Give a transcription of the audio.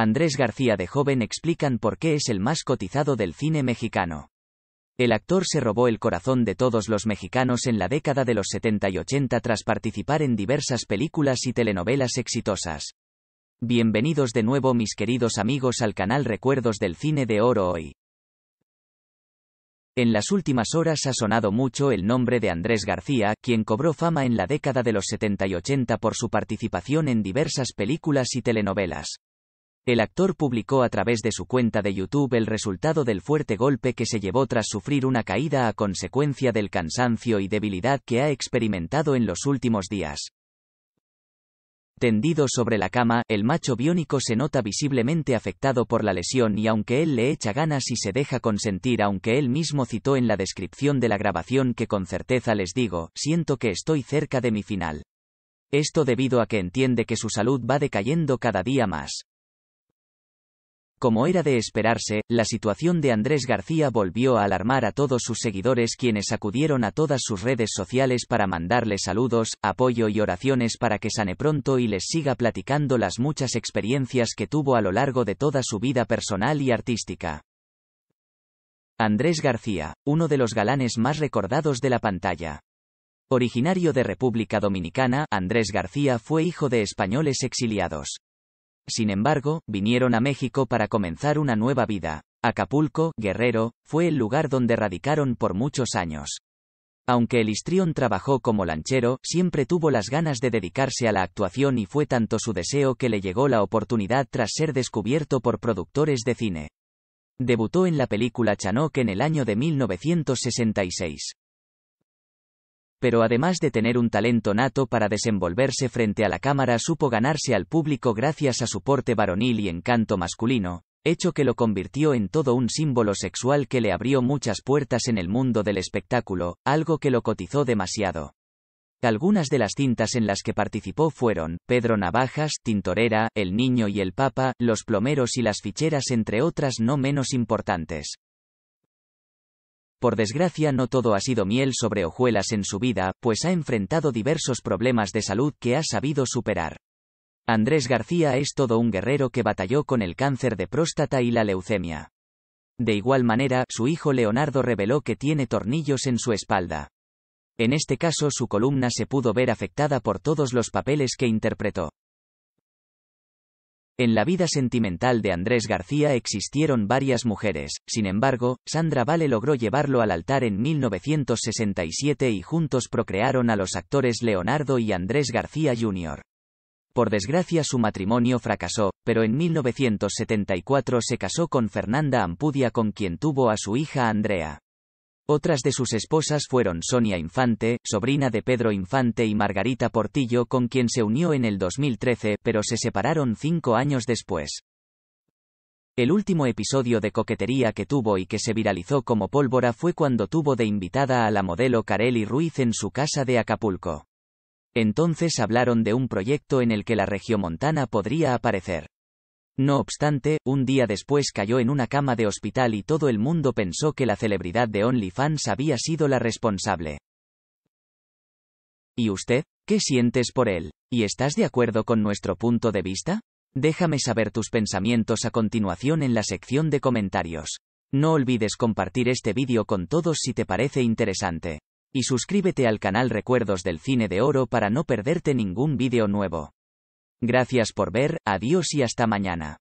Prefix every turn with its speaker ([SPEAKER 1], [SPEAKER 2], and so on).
[SPEAKER 1] Andrés García de joven explican por qué es el más cotizado del cine mexicano. El actor se robó el corazón de todos los mexicanos en la década de los 70 y 80 tras participar en diversas películas y telenovelas exitosas. Bienvenidos de nuevo mis queridos amigos al canal Recuerdos del Cine de Oro hoy. En las últimas horas ha sonado mucho el nombre de Andrés García, quien cobró fama en la década de los 70 y 80 por su participación en diversas películas y telenovelas. El actor publicó a través de su cuenta de YouTube el resultado del fuerte golpe que se llevó tras sufrir una caída a consecuencia del cansancio y debilidad que ha experimentado en los últimos días. Tendido sobre la cama, el macho biónico se nota visiblemente afectado por la lesión y aunque él le echa ganas y se deja consentir, aunque él mismo citó en la descripción de la grabación que con certeza les digo, siento que estoy cerca de mi final. Esto debido a que entiende que su salud va decayendo cada día más. Como era de esperarse, la situación de Andrés García volvió a alarmar a todos sus seguidores quienes acudieron a todas sus redes sociales para mandarle saludos, apoyo y oraciones para que sane pronto y les siga platicando las muchas experiencias que tuvo a lo largo de toda su vida personal y artística. Andrés García, uno de los galanes más recordados de la pantalla. Originario de República Dominicana, Andrés García fue hijo de españoles exiliados. Sin embargo, vinieron a México para comenzar una nueva vida. Acapulco, Guerrero, fue el lugar donde radicaron por muchos años. Aunque el histrión trabajó como lanchero, siempre tuvo las ganas de dedicarse a la actuación y fue tanto su deseo que le llegó la oportunidad tras ser descubierto por productores de cine. Debutó en la película Chanoc en el año de 1966 pero además de tener un talento nato para desenvolverse frente a la cámara supo ganarse al público gracias a su porte varonil y encanto masculino, hecho que lo convirtió en todo un símbolo sexual que le abrió muchas puertas en el mundo del espectáculo, algo que lo cotizó demasiado. Algunas de las cintas en las que participó fueron Pedro Navajas, Tintorera, El Niño y el Papa, Los Plomeros y Las Ficheras entre otras no menos importantes. Por desgracia no todo ha sido miel sobre hojuelas en su vida, pues ha enfrentado diversos problemas de salud que ha sabido superar. Andrés García es todo un guerrero que batalló con el cáncer de próstata y la leucemia. De igual manera, su hijo Leonardo reveló que tiene tornillos en su espalda. En este caso su columna se pudo ver afectada por todos los papeles que interpretó. En la vida sentimental de Andrés García existieron varias mujeres, sin embargo, Sandra Vale logró llevarlo al altar en 1967 y juntos procrearon a los actores Leonardo y Andrés García Jr. Por desgracia su matrimonio fracasó, pero en 1974 se casó con Fernanda Ampudia con quien tuvo a su hija Andrea. Otras de sus esposas fueron Sonia Infante, sobrina de Pedro Infante y Margarita Portillo con quien se unió en el 2013, pero se separaron cinco años después. El último episodio de coquetería que tuvo y que se viralizó como pólvora fue cuando tuvo de invitada a la modelo Carely Ruiz en su casa de Acapulco. Entonces hablaron de un proyecto en el que la regiomontana podría aparecer. No obstante, un día después cayó en una cama de hospital y todo el mundo pensó que la celebridad de OnlyFans había sido la responsable. ¿Y usted? ¿Qué sientes por él? ¿Y estás de acuerdo con nuestro punto de vista? Déjame saber tus pensamientos a continuación en la sección de comentarios. No olvides compartir este vídeo con todos si te parece interesante. Y suscríbete al canal Recuerdos del Cine de Oro para no perderte ningún vídeo nuevo. Gracias por ver, adiós y hasta mañana.